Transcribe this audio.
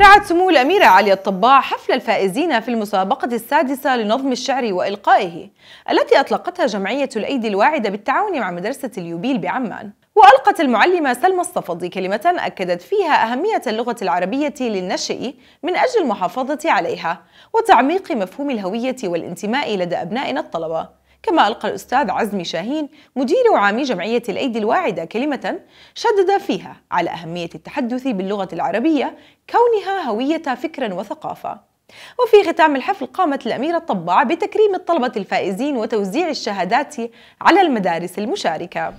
رعت سمو الأميرة علي الطباع حفل الفائزين في المسابقة السادسة لنظم الشعر وإلقائه التي أطلقتها جمعية الأيدي الواعدة بالتعاون مع مدرسة اليوبيل بعمان وألقت المعلمة سلمى الصفدي كلمة أكدت فيها أهمية اللغة العربية للنشئ من أجل المحافظة عليها وتعميق مفهوم الهوية والانتماء لدى أبنائنا الطلبة كما ألقى الأستاذ عزمي شاهين مدير عام جمعية الأيدي الواعدة كلمة شدد فيها على أهمية التحدث باللغة العربية كونها هوية فكر وثقافة وفي ختام الحفل قامت الأميرة الطباع بتكريم الطلبة الفائزين وتوزيع الشهادات على المدارس المشاركة